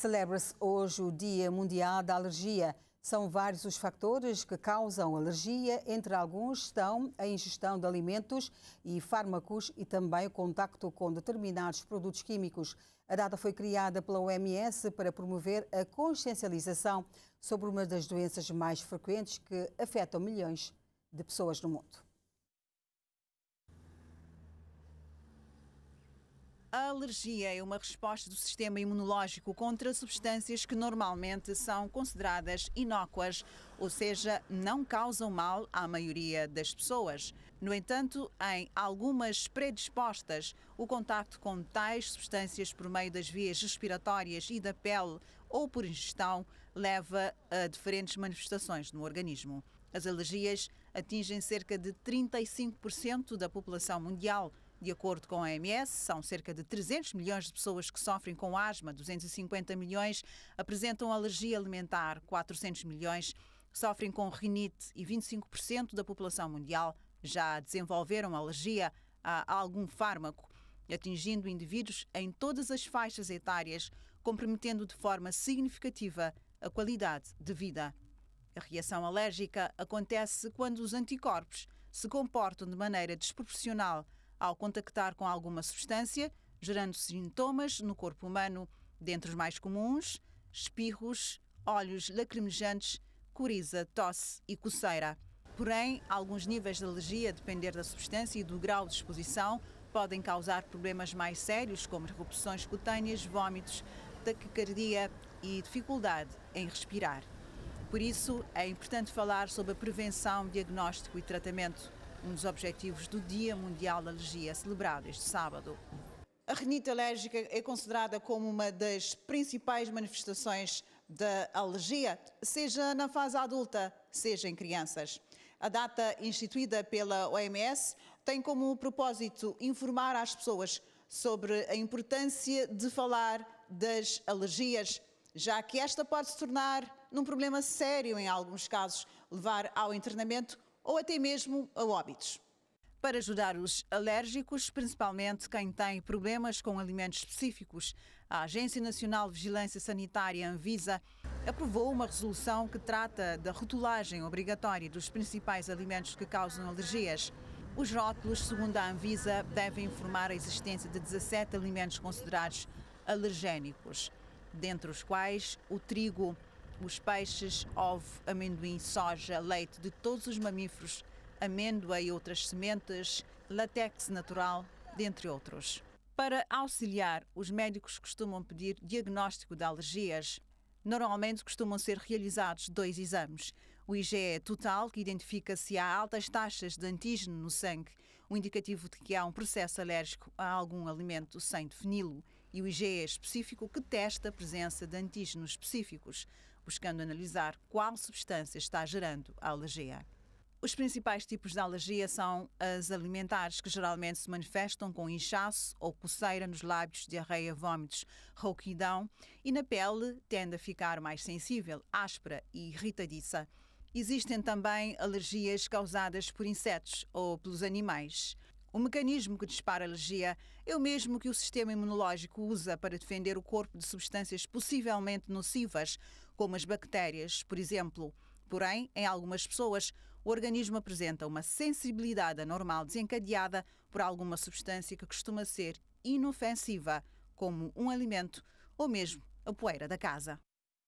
Celebra-se hoje o Dia Mundial da Alergia. São vários os fatores que causam alergia, entre alguns estão a ingestão de alimentos e fármacos e também o contacto com determinados produtos químicos. A data foi criada pela OMS para promover a consciencialização sobre uma das doenças mais frequentes que afetam milhões de pessoas no mundo. A alergia é uma resposta do sistema imunológico contra substâncias que normalmente são consideradas inócuas, ou seja, não causam mal à maioria das pessoas. No entanto, em algumas predispostas, o contacto com tais substâncias por meio das vias respiratórias e da pele ou por ingestão leva a diferentes manifestações no organismo. As alergias atingem cerca de 35% da população mundial de acordo com a OMS, são cerca de 300 milhões de pessoas que sofrem com asma, 250 milhões apresentam alergia alimentar, 400 milhões sofrem com rinite e 25% da população mundial já desenvolveram alergia a algum fármaco, atingindo indivíduos em todas as faixas etárias, comprometendo de forma significativa a qualidade de vida. A reação alérgica acontece quando os anticorpos se comportam de maneira desproporcional ao contactar com alguma substância, gerando sintomas no corpo humano, dentre os mais comuns, espirros, olhos lacrimejantes, coriza, tosse e coceira. Porém, alguns níveis de alergia, dependendo depender da substância e do grau de exposição, podem causar problemas mais sérios, como erupções cutâneas, vômitos, taquicardia e dificuldade em respirar. Por isso, é importante falar sobre a prevenção, diagnóstico e tratamento um dos objetivos do Dia Mundial da Alergia, celebrado este sábado. A renite alérgica é considerada como uma das principais manifestações da alergia, seja na fase adulta, seja em crianças. A data instituída pela OMS tem como propósito informar as pessoas sobre a importância de falar das alergias, já que esta pode se tornar num problema sério em alguns casos, levar ao internamento ou até mesmo a óbitos. Para ajudar os alérgicos, principalmente quem tem problemas com alimentos específicos, a Agência Nacional de Vigilância Sanitária, Anvisa, aprovou uma resolução que trata da rotulagem obrigatória dos principais alimentos que causam alergias. Os rótulos, segundo a Anvisa, devem informar a existência de 17 alimentos considerados alergénicos, dentre os quais o trigo, os peixes, ovo, amendoim, soja, leite de todos os mamíferos, amêndoa e outras sementes, latex natural, dentre outros. Para auxiliar, os médicos costumam pedir diagnóstico de alergias. Normalmente costumam ser realizados dois exames. O IgE é total, que identifica se há altas taxas de antígeno no sangue, um indicativo de que há um processo alérgico a algum alimento sem defini-lo e o IgE específico que testa a presença de antígenos específicos, buscando analisar qual substância está gerando a alergia. Os principais tipos de alergia são as alimentares, que geralmente se manifestam com inchaço ou coceira nos lábios, diarreia, vômitos, rouquidão e na pele tende a ficar mais sensível, áspera e irritadiça. Existem também alergias causadas por insetos ou pelos animais. O mecanismo que dispara a alergia é o mesmo que o sistema imunológico usa para defender o corpo de substâncias possivelmente nocivas, como as bactérias, por exemplo. Porém, em algumas pessoas, o organismo apresenta uma sensibilidade anormal desencadeada por alguma substância que costuma ser inofensiva, como um alimento ou mesmo a poeira da casa.